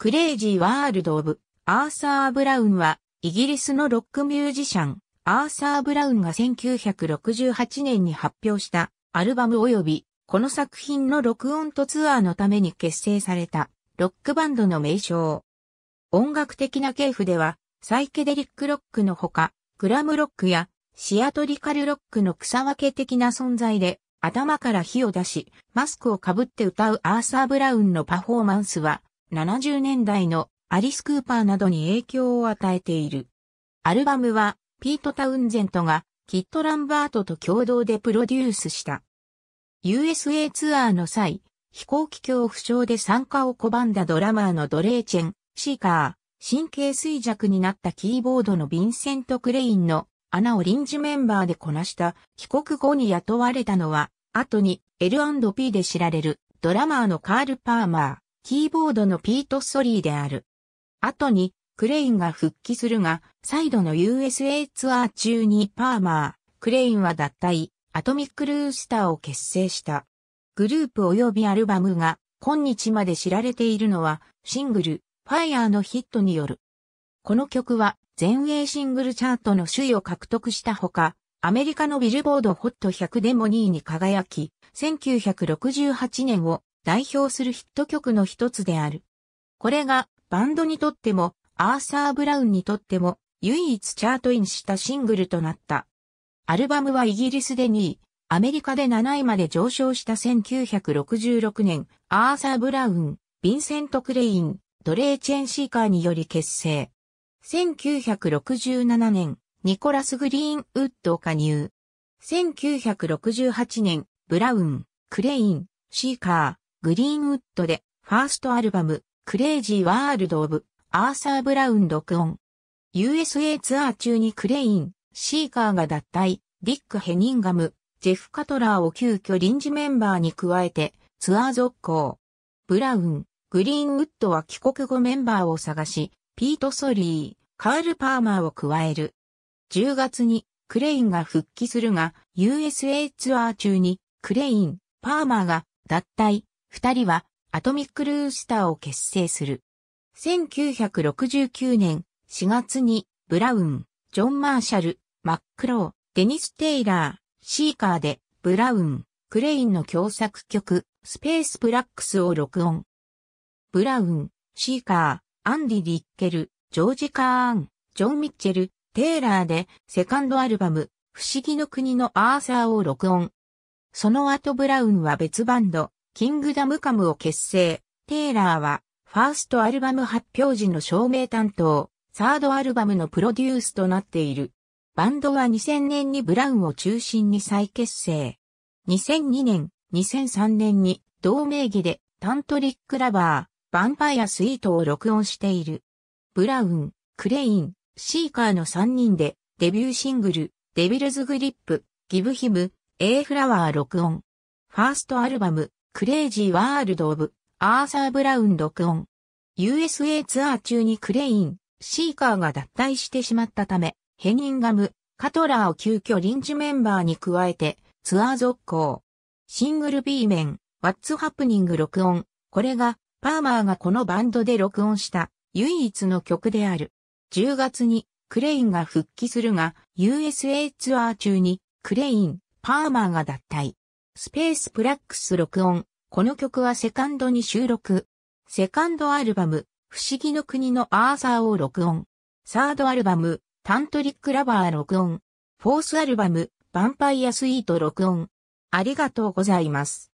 クレイジー・ワールド・オブ・アーサー・ブラウンは、イギリスのロックミュージシャン、アーサー・ブラウンが1968年に発表したアルバム及び、この作品の録音とツアーのために結成されたロックバンドの名称。音楽的な系譜では、サイケデリックロックのほか、グラムロックやシアトリカルロックの草分け的な存在で、頭から火を出し、マスクをかぶって歌うアーサー・ブラウンのパフォーマンスは、70年代のアリス・クーパーなどに影響を与えている。アルバムは、ピート・タウンゼントが、キット・ランバートと共同でプロデュースした。USA ツアーの際、飛行機恐怖症で参加を拒んだドラマーのドレーチェン、シーカー、神経衰弱になったキーボードのヴィンセント・クレインの穴を臨時メンバーでこなした帰国後に雇われたのは、後に L&P で知られるドラマーのカール・パーマー。キーボードのピート・ソリーである。後に、クレインが復帰するが、再度の USA ツアー中にパーマー、クレインは脱退、アトミック・ルースターを結成した。グループ及びアルバムが今日まで知られているのはシングル、ファイヤーのヒットによる。この曲は全英シングルチャートの首位を獲得したほか、アメリカのビルボードホット100でも2位に輝き、1968年を代表するヒット曲の一つである。これがバンドにとってもアーサー・ブラウンにとっても唯一チャートインしたシングルとなった。アルバムはイギリスで2位、アメリカで7位まで上昇した1966年、アーサー・ブラウン、ヴィンセント・クレイン、ドレー・チェン・シーカーにより結成。1967年、ニコラス・グリーンウッドを加入。1968年、ブラウン、クレイン、シーカー、グリーンウッドで、ファーストアルバム、クレイジーワールドオブ、アーサー・ブラウン録音。USA ツアー中にクレイン、シーカーが脱退、ディック・ヘニンガム、ジェフ・カトラーを急遽臨時メンバーに加えて、ツアー続行。ブラウン、グリーンウッドは帰国後メンバーを探し、ピート・ソリー、カール・パーマーを加える。10月にクレインが復帰するが、USA ツアー中にクレイン、パーマーが脱退、二人はアトミックルースターを結成する。1969年4月にブラウン、ジョン・マーシャル、マックロー、デニス・テイラー、シーカーでブラウン、クレインの共作曲スペース・ブラックスを録音。ブラウン、シーカー、アンディ・リッケル、ジョージ・カーン、ジョン・ミッチェル、テイラーでセカンドアルバム不思議の国のアーサーを録音。その後ブラウンは別バンド、キングダムカムを結成。テイラーは、ファーストアルバム発表時の照明担当、サードアルバムのプロデュースとなっている。バンドは2000年にブラウンを中心に再結成。2002年、2003年に同名義でタントリックラバー、ヴァンパイアスイートを録音している。ブラウン、クレイン、シーカーの3人でデビューシングル、デビルズグリップ、ギブヒム、エイフラワー録音。ファーストアルバム、クレイジーワールド・オブ・アーサー・ブラウン録音。USA ツアー中にクレイン、シーカーが脱退してしまったため、ヘニンガム、カトラーを急遽臨時メンバーに加えて、ツアー続行。シングル B 面、What's Happening 録音。これが、パーマーがこのバンドで録音した唯一の曲である。10月にクレインが復帰するが、USA ツアー中にクレイン、パーマーが脱退。スペースプラックス録音。この曲はセカンドに収録。セカンドアルバム、不思議の国のアーサーを録音。サードアルバム、タントリックラバー録音。フォースアルバム、ヴァンパイアスイート録音。ありがとうございます。